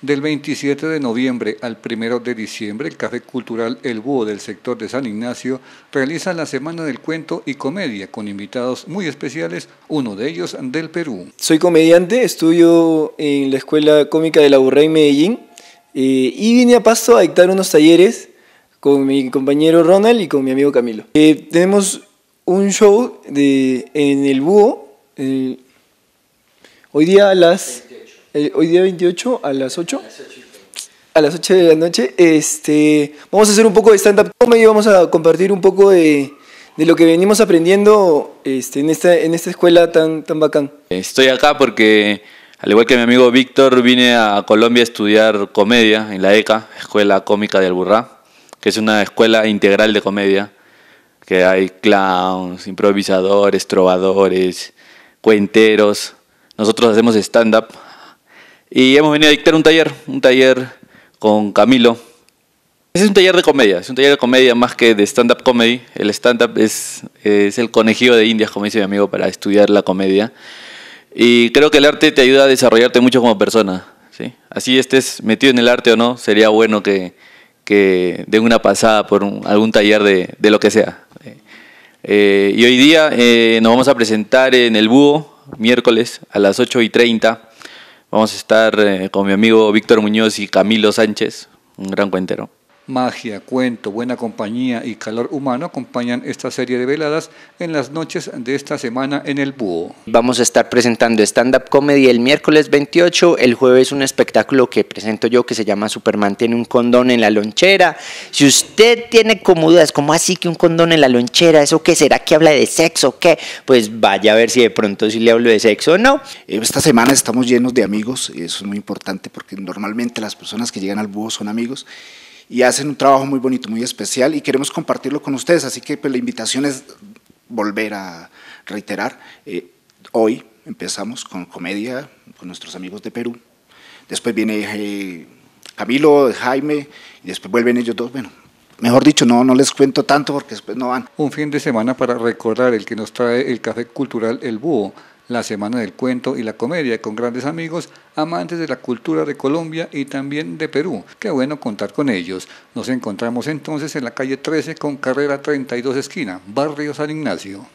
Del 27 de noviembre al 1 de diciembre, el Café Cultural El Búho del sector de San Ignacio realiza la Semana del Cuento y Comedia con invitados muy especiales, uno de ellos del Perú. Soy comediante, estudio en la Escuela Cómica de la Burra en Medellín eh, y vine a paso a dictar unos talleres con mi compañero Ronald y con mi amigo Camilo. Eh, tenemos un show en El Búho eh, hoy día a las... Eh, hoy día 28 a las 8. A las 8 de la noche, este, vamos a hacer un poco de stand-up comedy, vamos a compartir un poco de, de lo que venimos aprendiendo este, en, esta, en esta escuela tan, tan bacán. Estoy acá porque, al igual que mi amigo Víctor, vine a Colombia a estudiar comedia en la ECA, Escuela Cómica del Alburrá, que es una escuela integral de comedia, que hay clowns, improvisadores, trovadores, cuenteros. Nosotros hacemos stand-up, y hemos venido a dictar un taller, un taller con Camilo. es un taller de comedia, es un taller de comedia más que de stand-up comedy. El stand-up es, es el conejillo de indias, como dice mi amigo, para estudiar la comedia. Y creo que el arte te ayuda a desarrollarte mucho como persona. ¿sí? Así estés metido en el arte o no, sería bueno que, que den una pasada por algún taller de, lo que sea. Eh, y hoy día eh, nos vamos a presentar en el Búho, miércoles a las 8 y 30 Vamos a estar eh, con mi amigo Víctor Muñoz y Camilo Sánchez, un gran cuentero magia, cuento, buena compañía y calor humano acompañan esta serie de veladas en las noches de esta semana en el Búho. Vamos a estar presentando stand-up comedy el miércoles 28, el jueves un espectáculo que presento yo que se llama Superman tiene un condón en la lonchera. Si usted tiene como dudas, ¿cómo así que un condón en la lonchera? ¿Eso qué será que habla de sexo? ¿Qué? Pues vaya a ver si de pronto sí le hablo de sexo o no. Eh, esta semana estamos llenos de amigos, eso es muy importante porque normalmente las personas que llegan al Búho son amigos y hacen un trabajo muy bonito, muy especial y queremos compartirlo con ustedes. Así que pues, la invitación es volver a reiterar. Eh, hoy empezamos con comedia con nuestros amigos de Perú. Después viene eh, Camilo, Jaime y después vuelven ellos dos. Bueno, mejor dicho, no, no les cuento tanto porque después no van. Un fin de semana para recordar el que nos trae el Café Cultural El Búho la Semana del Cuento y la Comedia con grandes amigos, amantes de la cultura de Colombia y también de Perú. Qué bueno contar con ellos. Nos encontramos entonces en la calle 13 con carrera 32 esquina, barrio San Ignacio.